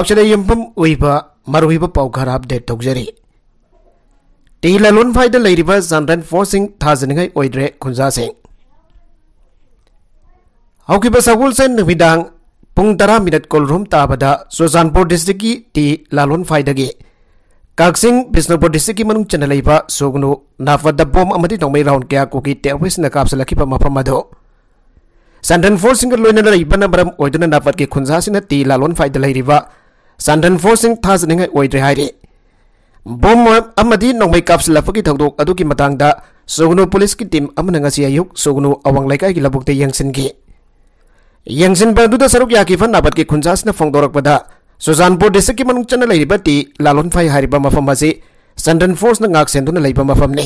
हाउसलेगर update तौजरी ती ललोन चंद्रन फोर थाने खुंजा सगोल से पुंग तरह मिनट कोलरूम ताबद सुजानपुर डिस्ट्रिक की ती ललोन काक्सिंग बिष्णुपुर डिस्ट्रिक की मूंग चेन सूगनु नाफद बोम नौम राउंड क्या कूगी टेरिस कापल मफम चंद्रन फोर लोन नाफद की खुंजा ती ललोन फाइद ꯁꯥꯟꯗꯟꯐꯣꯔꯁꯤꯡ ꯊꯥꯖꯅꯤꯡꯉꯥꯏ ꯑꯣꯏꯗ꯭ꯔꯦ ꯍꯥꯏꯔꯤ ꯕꯣꯝ ꯑꯃꯗꯤ ꯅꯣꯡꯃꯩ ꯀꯥꯞꯁꯤꯜꯂꯛꯄꯒꯤ ꯊꯧꯗꯣꯛ ꯑꯗꯨꯒꯤ ꯃꯇꯥꯡꯗ ꯁꯣꯒꯅꯨ ꯄꯨꯂꯤꯁꯀꯤ ꯇꯤꯝ ꯑꯃꯅ ꯉꯁꯤ ꯑꯌꯨꯛ ꯁꯣꯒꯅꯨ ꯑꯋꯥꯡ ꯂꯩꯀꯥꯏꯒꯤ ꯂꯧꯕꯨꯛꯇ ꯌꯦꯡꯁꯤꯟꯈꯤ ꯌꯦꯡꯁꯤꯟꯕ ꯑꯗꯨꯗ ꯁꯔꯨꯛ ꯌꯥꯈꯤꯕ ꯅꯥꯕꯠꯀꯤ ꯈꯨꯟꯖꯥꯁꯤꯅ ꯐꯣꯡꯗꯣꯔꯛꯄꯗ ꯁꯨꯖꯥꯟꯄꯨꯔ ꯗꯤꯁꯇ꯭ꯔꯤꯛꯀꯤ ꯃꯅꯨꯡ ꯆꯟꯅ ꯂꯩꯔꯤꯕ ꯇꯤ ꯂꯥꯂꯣꯟꯐꯥꯏ ꯍꯥꯏꯔꯤꯕ ꯃꯐꯝ ꯑꯁꯤ ꯁꯟꯗ꯭ꯔꯟ ꯐꯣꯔꯁꯅ ꯉꯥꯛ ꯁꯦꯟꯗꯨꯅ ꯂꯩꯕ ꯃꯐꯝꯅꯤ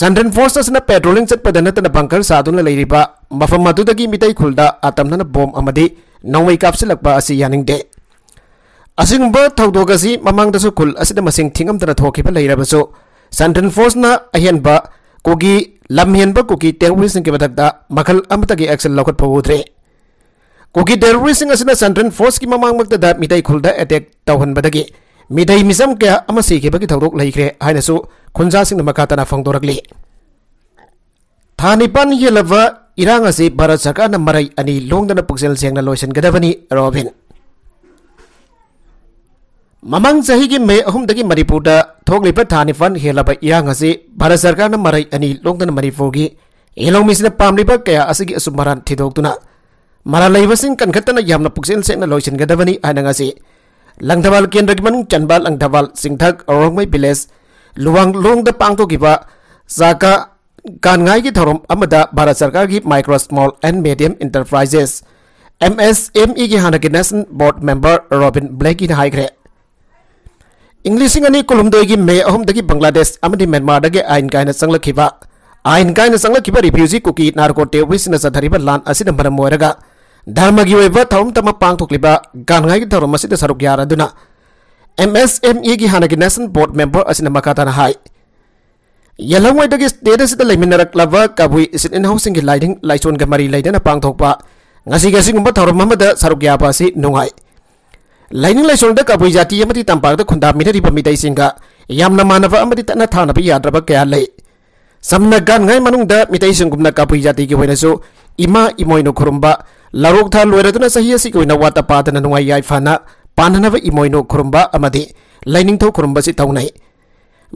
ꯁꯟꯗ꯭ꯔꯟ ꯐꯣꯔꯁ ꯑꯁꯤꯅ ꯄꯦꯇ꯭ꯔꯣꯂꯤꯡ ꯆꯠꯄꯗ ꯅꯠꯇꯅ ꯕꯪꯀꯔ ꯁꯥꯗꯨꯅ ꯂꯩꯔꯤꯕ ꯃꯐꯝ ꯑꯗꯨꯗꯒꯤ ꯃꯤꯇꯩ ꯈꯨꯜꯗ ꯑꯇꯝꯅꯅ ꯕꯣꯝ ꯑꯃꯗꯤ ꯅꯣꯡꯃꯩ ꯀꯥꯞꯁꯤꯜꯂꯛꯄ ꯑꯁꯤ ꯌꯥꯅꯤꯡꯗꯦ ꯑꯁꯤꯒꯨꯝꯕ ꯊꯧꯗꯣꯛ ꯑꯁꯤ ꯃꯃꯥꯡꯗꯁꯨ ꯈꯨꯜ ꯑꯁꯤꯗ ꯃꯁꯤꯡ ꯊꯤꯉꯝꯗꯅ ꯊꯣꯛꯈꯤꯕ ꯂꯩꯔꯕꯁꯨ ꯁꯦꯟꯇ꯭ꯔꯦꯜ ꯐꯣꯔꯁꯅ ꯑꯍꯦꯟꯕ ꯀꯣꯒꯤ ꯂꯝꯍꯦꯟꯕ ꯀꯣꯒꯤ ꯇꯦꯔꯣꯔꯤꯁꯁꯤꯡꯒꯤ ꯃꯊꯛꯇ ꯃꯈꯜ ꯑꯃꯠꯇꯒꯤ ꯑꯦꯛꯁꯟ ꯂꯧꯈꯠꯄ ꯎꯗ꯭ꯔꯦ ꯀꯣꯒꯤ ꯇꯦꯔꯣꯔꯤꯁꯁꯤꯡ ꯑꯁꯤꯅ ꯁꯦꯟꯇ꯭ꯔꯦꯜ ꯐꯣꯔꯁꯀꯤ ꯃꯃꯥꯡꯃꯛꯇꯗ ꯃꯤꯇꯩ ꯈꯨꯜꯗ ꯑꯦꯇꯦꯛ ꯇꯧꯍꯟꯕꯗꯒꯤ ꯃꯤꯇꯩ ꯃꯤꯆꯝ ꯀꯌꯥ ꯑꯃ ꯁꯤꯈꯤꯕꯒꯤ ꯊꯧꯗꯣꯛ ꯂꯩꯈ꯭ꯔꯦ ꯍꯥꯏꯅꯁꯨ ꯈꯨꯟꯖꯥꯁꯤꯡꯅ ꯃꯈꯥ ꯇꯥꯅ ꯐꯣꯡꯗꯣꯔꯛꯂꯤ ꯊꯥ ꯅꯤꯄꯥꯟ ꯌꯦꯜꯂꯕ ꯏꯔꯥꯡ ꯑꯁꯤ ꯚꯥꯔꯠ ꯁꯔꯀꯥꯔꯅ ꯃꯔꯩ ꯑꯅꯤ ꯂꯣꯡꯗꯅ ꯄꯨꯛꯆꯦꯜ ꯁꯦꯡꯅ ꯂꯣꯏꯁꯤꯟꯒꯗꯕꯅꯤ ꯔꯣꯕꯤꯟ मम सही मे अहमद मनपुर थोड़ी थाने फन हेल्ब इंग भारत सरकार मर अनी लोद मनपुर की हेलोमी पाब क्या अब मरान थीदों मर कनखत्न पुसल से लोसनगदी लंगधवाल केंद्र की मन चब लंगधवाल सिंधक अरोम विलेज लुवा लोद पादी जाका की थोम भारत सरकार की micro small and medium enterprises M S M E की हाँ national board member Robin black English अनी कुलहमदी मे अहमदी बंगलादेश म्यांमार आईन गायन चलखीब आईन गायन चलखीब रिफ्यूजी कुकी नारको टेरोरीस चधरीब लान धर्म की थम पाथोब गानाई थरम सरुक यार एम एस एम ई की हाने की नेशनल बोर्ड मेंबर है यलहमोई स्टेट लेमीनरलब कबुई इसी इनहौसी लाइटिंग लाइचों मरी लेना पाथोब सरुक याब नुाई ꯂꯥꯏꯅꯤꯡ ꯂꯥꯏꯁꯣꯟꯗ ꯀꯕꯨꯏ ꯖꯥꯇꯤ ꯑꯃꯗꯤ ꯇꯝꯄꯥꯛꯇ ꯈꯨꯟꯗꯥꯃꯤꯟꯅꯔꯤꯕ ꯃꯤꯇꯩꯁꯤꯡꯒ ꯌꯥꯝꯅ ꯃꯥꯟꯅꯕ ꯑꯃꯗꯤ ꯇꯠꯅ ꯊꯥꯅꯕ ꯌꯥꯗ꯭ꯔꯕ ꯀꯌꯥ ꯂꯩ ꯁꯝꯅ ꯒꯥꯟꯉꯥꯏ ꯃꯅꯨꯡꯗ ꯃꯤꯇꯩꯁꯤꯡꯒꯨꯝꯅ ꯀꯕꯨꯏ ꯖꯥꯇꯤꯒꯤ ꯑꯣꯏꯅꯁꯨ ꯏꯃꯥ ꯏꯃꯣꯏꯅꯨ ꯈꯨꯔꯨꯝꯕ ꯂꯥꯔꯣꯛ ꯊꯥ ꯂꯣꯏꯔꯗꯨꯅ ꯆꯍꯤ ꯑꯁꯤꯒꯤ ꯑꯣꯏꯅ ꯋꯥꯠꯇ ꯄꯥꯗꯅ ꯅꯨꯡꯉꯥꯏ ꯌꯥꯏꯐꯅ ꯄꯥꯟꯅꯅꯕ ꯏꯃꯣꯏꯅꯨ ꯈꯨꯔꯨꯝꯕ ꯑꯃꯗꯤ ꯂꯥꯏꯅꯤꯡꯊꯧ ꯈꯨꯔꯨꯝꯕꯁꯤ ꯇꯧꯅꯩ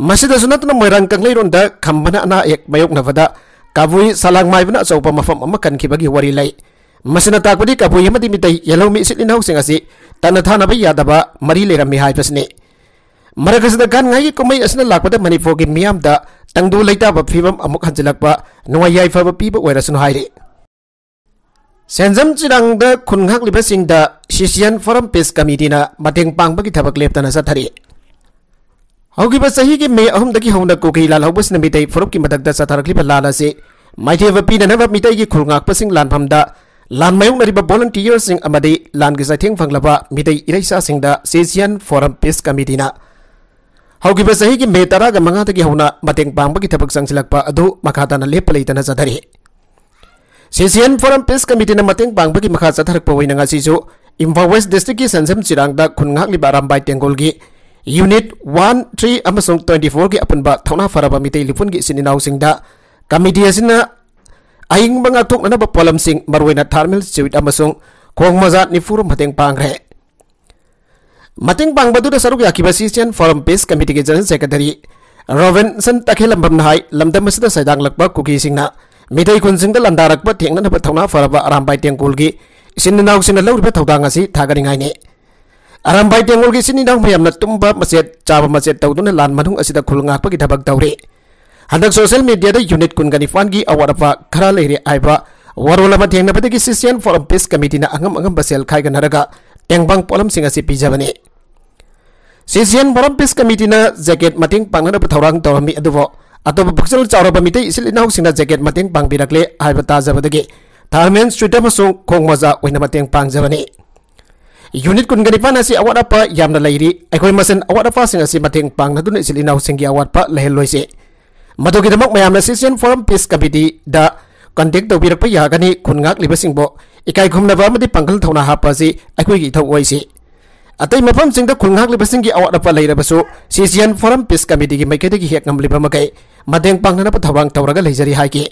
ꯃꯁꯤꯗꯁꯨ ꯅꯠꯇꯅ ꯃꯣꯏꯔꯥꯡ ꯀꯪꯂꯩꯔꯣꯟꯗ ꯈꯝꯕꯅ ꯑꯅꯥ ꯑꯌꯦꯛ ꯃꯥꯌꯣꯛꯅꯕꯗ ꯀꯕꯨꯏ ꯁꯂꯥꯡ ꯃꯥꯏꯕꯅ ꯑꯆꯧꯕ ꯃꯐꯝ ꯑꯃ ꯀꯟꯈꯤꯕꯒꯤ ꯋꯥꯔꯤ ꯂꯩ मसन तापद कपूमद मत यलौम इसी तब याद मरी लेरमी मरगसद गई कमई असन लापद मनपुर की मियाम तंगद लेटाब फीवम हंजल नाइफ पीबरे सेंजम चिरांग खुनहा सिसियन फोरम पीस कमीटी मटें पाब की थब लेपन चतरी होगी चाही की मे अहम की हूं कोकी लाला मित फुरुप की मदद चतरली लाल से माइथेब पीनब मित खुरप लाफम lan mayoknariba sing amadi langi saitheng fanglaba midai iraisa singda sesian forum peace committee na haugiba sahi ki me tara ga manga ta ki hauna mateng pangba ki sang sangsilakpa adu makata na lepa leitana sadari sesian forum peace committee na mateng pangba ki makha satharakpa waina nga sisu Imphal West District ki Sansem Chirang da ngak liba rambai tengol gi unit 1 3 amasung 24 ki apunba thona faraba mitai lipun gi sininau singda committee asina ya ahing mga tuk na nabapalam sing marwin at harmil siwit amasong kuang mazat ni furo mating pangre. mateng pang badu da saruk yaki basisyan Forum Peace Committee ke General Secretary Robinson takhe lambam na hai lamdam masida saidang lakba kuki sing na midai kun sing da lamdarak ba tiang na nabat thawna faraba arambai tiang kulgi sininau sing na lawri ba thawdang asi thagari ngai ne. Arambai tiang kulgi sininau mayam na tumba masyad chaba masyad tawdun na lan manung asida khulngak pa ki dhabak tawri. handak social media da unit kun gani fangi awar pa khara lehri aiba waro lama tiang na pedagi sisian forum peace committee na angam angam basel kai gan haraga tiang polam singa si pija bani sisian forum peace committee na jacket mating pang na pa mi adu atau bapaksel cawra pa mite isil ina hoksing jacket mating pang birakle le aiba ta zaba dagi tahamen sudha kong maza wina teng pang zaba unit kun gani pana si awar pa yam na lehri aikoi masen singa si mating pang na dun isil ina hoksing gi pa lehel loisi. Madogi damok mayam na forum peace committee da contact to birak pa yagani kunngak libasing bo ikai ghumna ba madi pangal thona ha pasi akui gi thau oi si atai mapam sing da kunngak singgi awak awad pa leira basu session forum peace committee gi mai kedi gi hek ngam liba makai madeng pangna na pa thawang thawra ga leijari ha ki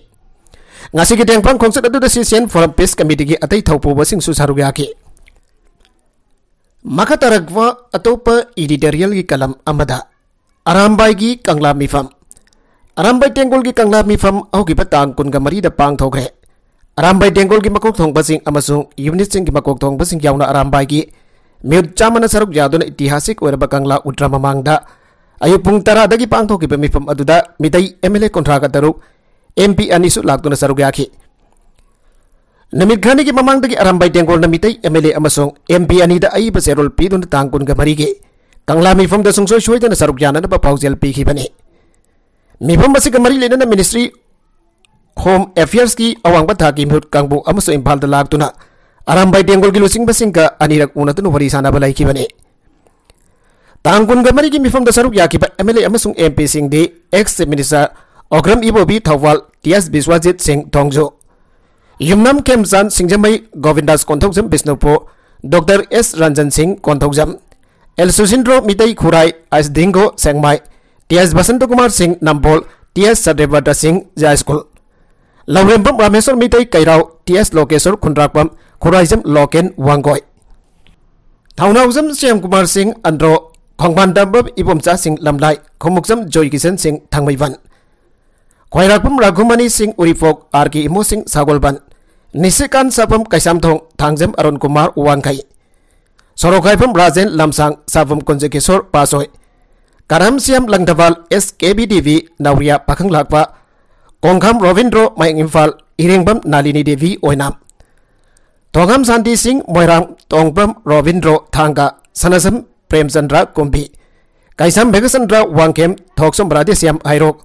ngasi gi deng pang concept da da session forum peace committee gi atai tau po basing su saru ga ki atau taragwa atopa editorial gi kalam amada arambai gi kangla mifam Arambai Tenggol gi kangla mi fam au gi patang kun ga mari da pang thok re Arambai Tenggol gi makok thong basing amasung unit sing gi makok thong basing yauna Arambai gi miut chamana saruk jadon itihasik oirba kangla utra mamang da ayu pung tara da gi pang thok gi mi fam adu da midai MLA kontra ga taru MP anisu laktuna saruk ya ki Namit gani gi mamang da gi Arambai Tenggol na mitai MLA amasung MP ani da ai ba serol pi dun tang kun ga mari gi kangla mi fam da sungsoi soi da saruk jana na ba zel pi ki bani मिफम मरी लेने ministry home affairs की अवांग था की मूट कंबू इम्फाद लातुन अरब तेंगोल की लुसिंग अनीरक उ worry सब लाइने तंग कुल मरी की मिफम सरुब M L M P Singh ex chief minister Okram Ibobi Thoubal T S Biswajit Singh थोजो युमनम खेमचंद सिंजम गोविंदास कौथौजम विष्णुपो डॉक्टर एस रंजन सिंह कौथौजम एल सुजिंद्रो मिदई खुराई एस धींगो Sekmai T S Basantakumar Singh Nambol T S ಸದೇವದ ಸಿಂಗ್ ಜಯಸ್ಕುಲ್ Laurembam Rameshwar Meitei Keirao T S Lokeshwar Khundrakpam Khuraijam Loken Wangoi Thounaojam Shyam Kumar Singh Andro khongban dambab ibom cha sing lamlai khomukjam joy kishan sing thangmaiwan khoirakpum raghumani sing urifok arki imo Singh sagolban nisikan sapam kaisam thong thangjam aron kumar Wangkai, sorokaipum rajen lamsang sapam konje kisor pasoi karamsiam langdaval SKBDV nauria pakhang lakwa kongham rovindro mai imphal irengbam nalini devi oinam thongam santi singh moiram tongbam rovindro thanga sanasam premchandra kumbi kaisam bhegasandra wangkem thoksom bradesiam airok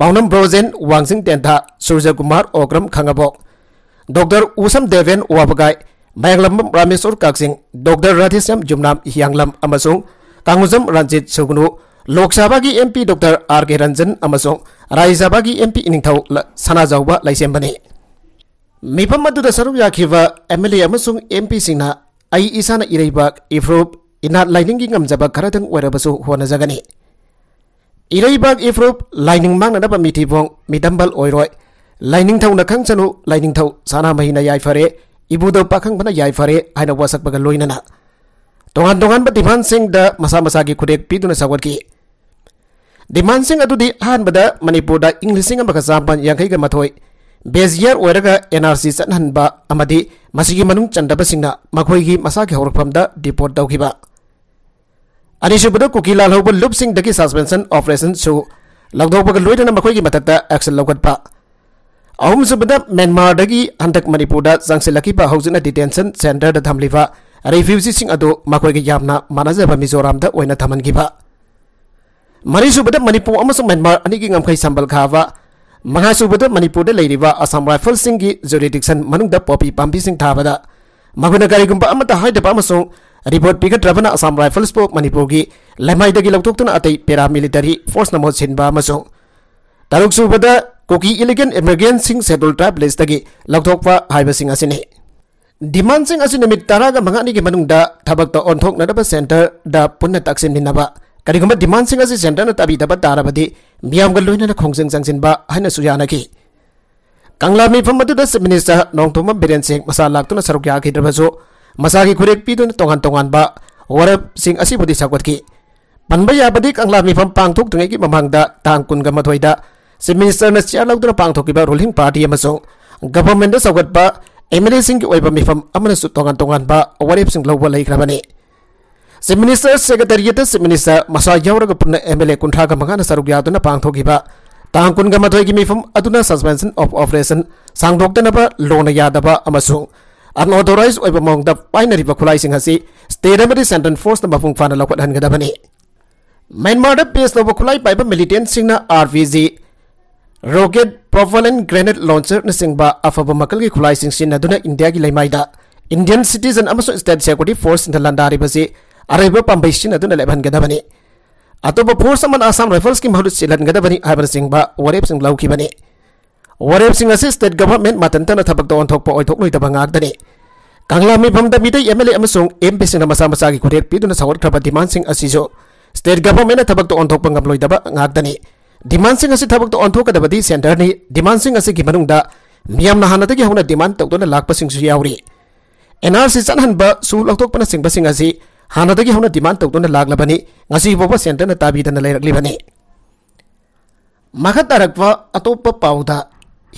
paunam brozen wangsing tentha surya kumar okram khangabok dr usam deven wabagai mayanglam ramesur kaksing dr radhesham jumnam Hyanglam amasung kanguzam ranjit sugnu lok sabagi MP Dr. R K Ranjan amasong Rai sabagi MP iningthau sana jawba laisembani mipam da saru yakhiba MLA amasong MP singna ai isana bak ifrop inat lining gingam jaba karadang warabasu hona jagani bak ifrop lining mangna da pamiti bong midambal oiroi lining thau na kang sanu lining thau sana mahina yai fare ibudo pakang bana yai fare aina wasak baga loinana tongan tongan batiman sing da masa masa gi khudek piduna sawat ki di mansing adu di han bada manipur da inglesing ang makasampan yang kaya gamatoy. Bezier wera NRC san han ba amadi masigi manung chanda ba singna makhoi gi ke huruf pam di deport daw kiba. Ani shu bada kuki lal hau sing daki suspension of reason shu lag daw baga luwita na makhoi gi matata aksel lau pa. Aum pada bada Myanmar dagi handak manipur da sang silaki pa hau zina detention center da thamli fa. Refusing adu makhoi gi yamna mana ba mizoram da wena thaman kiba. Marisu pada manipu amasu menmar aniki ngam kai sambal kava. Mahasu pada manipu de lady asam rifle singgi zuri dixon popi pampi sing tava da. Maguna kari gumpa amata hai de pamasu. Report pika drabana asam rifle spoke manipu gi. Lemai de gilok tuktun atai pera military force namo sin ba amasu. Taruk su pada koki elegant emergency sing sedul trap les tagi. Lok tok pa hai basing asini. Demand taraga mangani gi manung da. Tabak to on tok na da center da punna taksin min na kari gumba diman singa si senda na tabi daba dara badi miam galu ina na kong sing sang ba hana suya na ki. Kang la mi famma minister si minisa nong tuma beren sing masa tuna saruk ya ki daba su kurek pi tuna tongan tongan ba wara sing asi budi sakwat ki. Pan ba ya badi kang la mi fam pang tuk tunga ki mamang da tang kun gama toy da si minisa na siya lak tuna pang tuk ki ba ruling party ya masung. Gapa menda sakwat ba Emily Singh ki wai ba mi fam amana su tongan tongan ba wara sing lau ba Chief Minister Secretariat Chief Minister Maswa Yauraga Punna MLA Kunthraga Mangana Saruk Yaduna Pangthogiba Tang Kunga Mathoi Mifum Aduna Suspension of Operation Sangdoktanaba Lona Yadaba Amasung unauthorized oiba mongda binary khulai sing hasi state amadi central force na mafung fana lakwat han gada bani myanmar da base lobo khulai paiba militant sing na rvg rocket propel and grenade launcher na singba afaba makal gi khulai sing sin na duna india gi leimai da indian citizen amaso state security force in the landari basi areba pambaisin atun dalai ban gada bani atau bapur saman asam rifles kim harus silan gada bani aban ah, sing ba warep sing lau ki bani warep sing asi state government matantana thabak do on thok po oi thok loi tabang ak dani kangla mi bam da mi dai mla amsung mp sing masa masa gi khorek pi duna sawar demand sing state government thabak do on thok pa ngam loi daba ngak dani demand sing asi thabak do on kada badi center ni demand sing asi gi manung da Miam na hanata gi hona demand tok do na lakpa sing su NRC sanhan ba su tok pana sing ba sing ꯍꯥꯟꯅꯗꯒꯤ ꯍꯧꯅ ꯗꯤꯃꯥꯟ ꯇꯧꯗꯨꯅ ꯂꯥꯛꯂꯕꯅꯤ ꯉꯁꯤ ꯐꯥꯎꯕ ꯁꯦꯟꯇꯔꯅ ꯇꯥꯕꯤꯗꯅ ꯂꯩꯔꯛꯂꯤꯕꯅꯤ ꯃꯈꯥ ꯇꯥꯔꯛꯄ ꯑꯇꯣꯞꯄ ꯄꯥꯎꯗ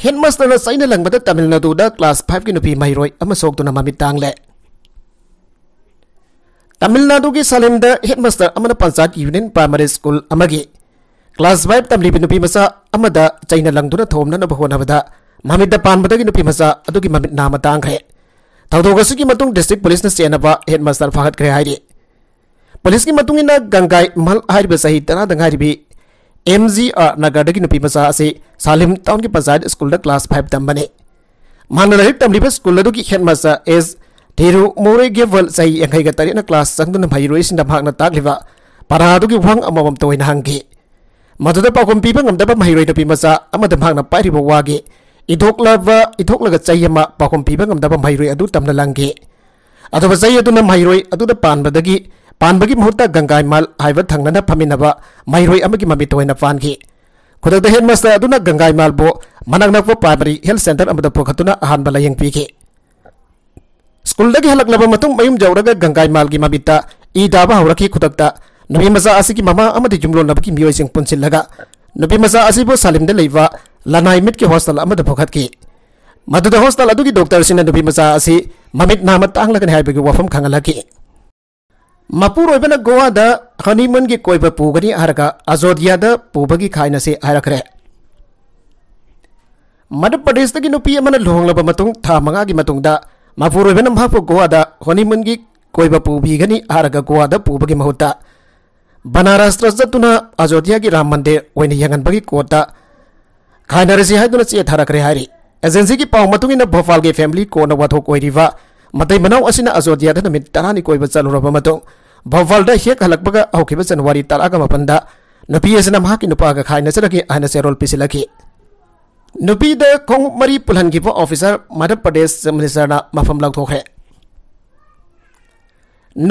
ꯍꯦꯗꯃꯥꯁꯇꯔꯅ ꯆꯩꯅ ꯂꯪꯕꯗ ꯇꯥꯃꯤꯜ ꯅꯥꯗꯨꯗ ꯀ꯭ꯂꯥꯁ ꯐꯥꯏꯚꯀꯤ ꯅꯨꯄꯤ ꯃꯍꯩꯔꯣꯏ ꯑꯃ ꯁꯣꯛꯇꯨꯅ ꯃꯃꯤꯠ ꯇꯥꯡꯂꯦ ꯇꯥꯃꯤꯜ ꯅꯥꯗꯨꯒꯤ ꯁꯥꯂꯦꯝꯗ ꯍꯦꯗꯃꯥꯁꯇꯔ ꯑꯃꯅ ꯄꯟꯆꯥꯌꯠ ꯌꯨꯅꯤꯌꯟ ꯄ꯭ꯔꯥꯏꯃꯥꯔꯤ ꯁ꯭ꯀꯨꯜ ꯑꯃꯒꯤ ꯀ꯭ꯂꯥꯁ ꯐꯥꯏꯚ ꯇꯝꯂꯤꯕ ꯅꯨꯄꯤ ꯃꯆꯥ ꯑꯃꯗ ꯆꯩꯅ ꯂꯪꯗꯨꯅ ꯊꯣꯝꯅꯅꯕ ꯍꯣꯠꯅꯕꯗ ꯃꯃꯤꯠꯇ ꯄꯥꯟꯕꯗꯒꯤ ꯅꯨꯄꯤ ꯃꯆꯥ ꯑꯗꯨꯒꯤ ꯃꯃꯤꯠ ꯅꯥꯃ ꯇꯥꯡꯈ꯭ꯔꯦ ꯊꯧꯗꯣꯛ ꯑꯁꯤꯒꯤ ꯃꯇꯨꯡ ꯗꯤꯁꯇ꯭ꯔꯤꯛ ꯄꯨꯂꯤꯁꯅ ꯆꯦꯟꯅꯕ ꯍꯦꯗ ꯃꯥꯁꯇꯔ ꯐꯥꯒꯠꯈ꯭ꯔꯦ ꯍꯥꯏꯔꯤ ꯄꯨꯂꯤꯁꯀꯤ ꯃꯇꯨꯡ ꯏꯟꯅ ꯒꯪꯒꯥꯏ ꯃꯍꯜ ꯍꯥꯏꯔꯤꯕ ꯆꯍꯤ ꯇꯔꯥꯗ ꯉꯥꯏꯔꯤꯕꯤ ꯑꯦꯝ ꯖꯤ ꯑꯥꯔ ꯅꯒꯔꯗꯒꯤ ꯅꯨꯄꯤꯃꯆꯥ ꯑꯁꯤ ꯁꯥꯂꯤꯝ ꯇꯥꯎꯟꯒꯤ ꯄꯟꯆꯥꯌꯠ ꯁ꯭ꯀꯨꯜꯗ ꯀ꯭ꯂꯥꯁ ꯐꯥꯏꯚ ꯇꯝꯕꯅꯤ ꯃꯍꯥꯛꯅ ꯂꯥꯏꯔꯤꯛ ꯇꯝꯂꯤꯕ ꯁ꯭ꯀꯨꯜ ꯑꯗꯨꯒꯤ ꯍꯦꯗ ꯃꯥꯁꯇꯔ ꯑꯦꯁ ꯊꯤꯔꯨ ꯃꯣꯔꯦꯒꯦꯕꯜ ꯆꯍꯤ ꯌꯥꯡꯈꯩꯒ ꯇꯔꯦꯠꯅ ꯀ꯭ꯂꯥꯁ ꯆꯪꯗꯨꯅ ꯃꯍꯩꯔꯣꯏꯁꯤꯡꯗ ꯃꯍꯥꯛꯅ ꯇꯥꯛꯂꯤꯕ ꯄꯔꯥ ꯑꯗꯨꯒꯤ ꯋꯥꯍꯪ ꯑꯃꯃꯝꯇ ꯑꯣꯏꯅ ꯍꯪꯈꯤ ꯃꯗꯨꯗ ꯄꯥꯎꯈꯨꯝ ꯄꯤꯕ ꯉꯝꯗꯕ ꯃꯍꯩꯔꯣꯏ ꯅꯨꯄꯤꯃꯆꯥ ꯑꯃꯗ ꯃꯍꯥꯛꯅ ꯄꯥꯏꯔꯤꯕ ꯋꯥꯒꯤ इथोक्लव इथोक्लग चै अमा पाखोम पीब गमदब मैरोय अदु तमना लंगे अथवा चै अदुना मैरोय अदुद पानबदगी पानबगी मुहुत गंगाई माल हाइव थंगना फमिनब मैरोय ममित होइना पानगी खुदद हेड मास्टर अदुना गंगाई माल बो मनक नक प्राइमरी हेल्थ सेंटर अमद पोखतुना अहान पीगे स्कूल दगे मयू लब मतुम मयुम जौरग गंगाई माल गी मबिता ई मजा की ममा अमद जुमलो नबकी मियोय सिंह मजा आसी लनाई मिट के हॉस्टल फोखी मदद हॉस्टल डॉक्टर से नुप मचा ममित नाम तांगलगने वफम खाल मपुर गोवाद हनीमन की कोई पूगनी हर अजोध्या पूब की खाने से हरखरे मध्य प्रदेश की नुपी लोलब मपुर गोवाद हनीमन की कोई पूगनी हर गोवाद पूब की महूत बनारस चतना अजोध्या की राम मंदिर होने यंगनब की कोता खाइनरसी हाइदुना चे थारकरे एजेंसी की पाव भोपाल के फैमिली कोन वाथो कोइरिवा मते तरह असिना अजोदिया दन तरानी भोपाल हेक हलकबग जनवरी तराग मपंदा नुपी असिना महा की नुपा ग खाइनसरगे आना सेरोल मरी पुलन की ऑफिसर मध्य प्रदेश मिनिस्टर मफम लौथोखे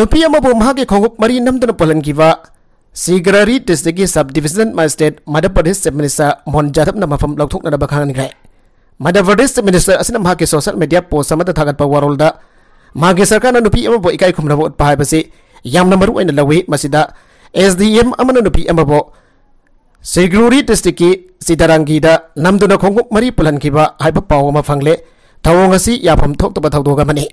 नुपी अमबो मरी नमदन पुलह की Sigarari district sub division my state Madhya Pradesh Chief Minister Mohan Jathap na mafam lauthok na bakhan ngai Madhya Pradesh Chief Minister asina ma ke social media post samada thagat pa warol da ma ke sarkar na nupi ambo ikai khumra bo pa ba se yam na maru aina lawe masida SDM amana nupi ambo Sigarari district Sidarangi da namduna khongup mari pulan kiba haiba paw ma phangle thawong asi yafam thok to ba thawdo ga mani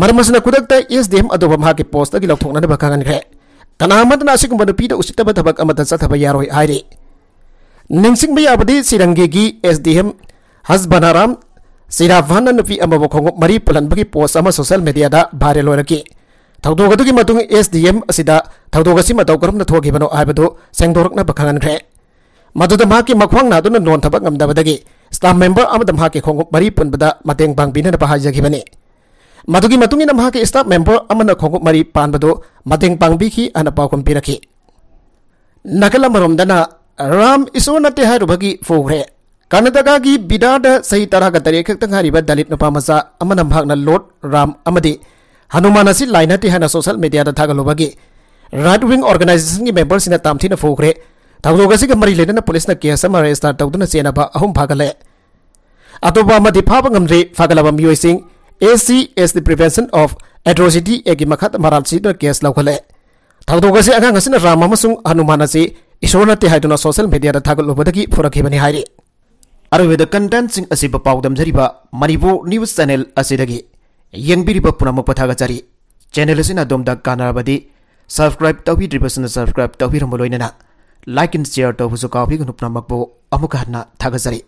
मरमसना कुदकता SDM अदोबा मा के post की लौथोकना बखांगन खै ꯀꯅꯥꯃꯠꯇꯅ ꯑꯁꯤꯒꯨꯝꯕ ꯅꯨꯄꯤꯗ ꯎꯁꯤꯠꯇꯕ ꯊꯕꯛ ꯑꯃꯠꯇ ꯆꯠꯊꯕ ꯌꯥꯔꯣꯏ ꯍꯥꯏꯔꯤ ꯅꯤꯡꯁꯤꯡꯕ ꯌꯥꯕꯗꯤ ꯁꯤꯔꯪꯒꯦꯒꯤ ꯑꯦꯁ ꯗꯤ ꯑꯦꯝ ꯍꯁꯕꯅꯥꯔꯥꯝ ꯁꯤꯔꯥꯚꯥꯟꯅ ꯅꯨꯄꯤ ꯑꯃꯕꯨ ꯈꯣꯡꯎꯞ ꯃꯔꯤ ꯄꯨꯜꯍꯟꯕꯒꯤ ꯄꯣꯁ ꯑꯃ ꯁꯣꯁꯤꯌꯦꯜ ꯃꯦꯗꯤꯌꯥꯗ ꯚꯥꯏꯔꯦꯜ ꯑꯣꯏꯔꯛꯈꯤ ꯊꯧꯗꯣꯛ ꯑꯗꯨꯒꯤ ꯃꯇꯨꯡ ꯑꯦꯁ ꯗꯤ ꯑꯦꯝ ꯑꯁꯤꯗ ꯊꯧꯗꯣꯛ ꯑꯁꯤ ꯃꯇꯧ ꯀꯔꯝꯅ ꯊꯣꯛꯈꯤꯕꯅꯣ ꯍꯥꯏꯕꯗꯨ ꯁꯦꯡꯗꯣꯔꯛꯅꯕ ꯈꯪꯍꯟꯈ꯭ꯔꯦ ꯃꯗꯨꯗ ꯃꯍꯥꯛꯀꯤ ꯃꯈ꯭ꯋꯥꯡ ꯅꯥꯗꯨꯅ ꯅꯣꯟ ꯊꯕꯛ ꯉꯝꯗꯕꯗꯒꯤ ꯁ꯭ꯇꯥꯐ ꯃꯦꯝꯕꯔ ꯑꯃꯗ ꯃꯍꯥꯛꯀꯤ ꯈꯣꯡꯎꯞ ꯃꯔꯤ ꯄꯨꯟꯕꯗ ꯃꯇꯦꯡ ꯄꯥꯡꯕꯤꯅꯅꯕ ꯍꯥꯏꯖꯈꯤꯕꯅꯤ ꯃꯗꯨꯒꯤ ꯃꯇꯨꯡꯏꯟꯅ ꯃꯍꯥꯛꯀꯤ ꯁ꯭ꯇꯥꯐ ꯃꯦꯝꯕꯔ ꯑꯃꯅ ꯈꯣꯡꯎꯞ ꯃꯔꯤ ꯄꯥꯟꯕꯗꯨ ꯃꯇꯦꯡ ꯄꯥꯡꯕꯤꯈꯤ ꯍꯥꯏꯅ ꯄꯥꯎꯈꯨꯝ ꯄꯤꯔꯛꯈꯤ ꯅꯥꯀꯜ ꯑꯃꯔꯣꯝꯗꯅ ꯔꯥꯝ ꯏꯁꯣꯔ ꯅꯠꯇꯦ ꯍꯥꯏꯔꯨꯕꯒꯤ ꯐꯨꯈ꯭ꯔꯦ ꯀꯔꯅꯥꯇꯀꯥꯒꯤ ꯕꯤꯗꯥꯗ ꯆꯍꯤ ꯇꯔꯥꯒ ꯇꯔꯦꯠ ꯈꯛꯇ ꯉꯥꯏꯔꯤꯕ ꯗꯂꯤꯠ ꯅꯨꯄꯥꯃꯆꯥ ꯑꯃꯅ ꯃꯍꯥꯛꯅ ꯂꯣꯔꯗ ꯔꯥꯝ ꯑꯃꯗꯤ ꯍꯅꯨꯃꯥꯟ ꯑꯁꯤ ꯂꯥꯏ ꯅꯠꯇꯦ ꯍꯥꯏꯅ ꯁꯣꯁꯦꯜ ꯃꯦꯗꯤꯌꯥꯗ ꯊꯥꯒꯠꯂꯨꯕꯒꯤ ꯔꯥꯏꯠ ꯋꯤꯡ ꯑꯣꯔꯒꯅꯥꯏꯖꯦꯁꯟꯒꯤ ꯃꯦꯝꯕꯔꯁꯤꯡꯅ ꯇꯥꯝꯊꯤꯅ ꯐꯨꯈ꯭ꯔꯦ ꯊꯧꯗꯣꯛ ꯑꯁꯤꯒ ꯃꯔꯤ ꯂꯩꯅꯅ ꯄꯨꯂꯤꯁꯅ ꯀꯦꯁ ꯑꯃ ꯔꯦꯖꯤꯁꯇꯥꯔ ꯇꯧꯗꯨꯅ ꯆꯦꯟꯅꯕ ꯑꯍꯨꯝ ꯐꯥꯒꯠꯂꯦ ꯑꯇꯣꯞꯄ ꯑꯃꯗꯤ ꯐꯥꯕ ꯉꯝꯗ꯭ꯔꯤ ꯐꯥꯒꯠꯂꯕ ꯃꯤꯑꯣꯏꯁꯤꯡ AC is the prevention of atrocity egi makhat maral si na case laukhale thawdoga se anga ngasina ram amasung hanumana se isorna te haiduna social media da thagal lobadagi phurakhi bani hairi arweda content sing asiba paudam jariba manipur news channel asidagi yangbiriba punama pathaga jari channel asina domda kanarabadi subscribe tawhi dribasna subscribe tawhi ramoloinena like and share tawhu su kawi gunupna makbo amukhana thaga jari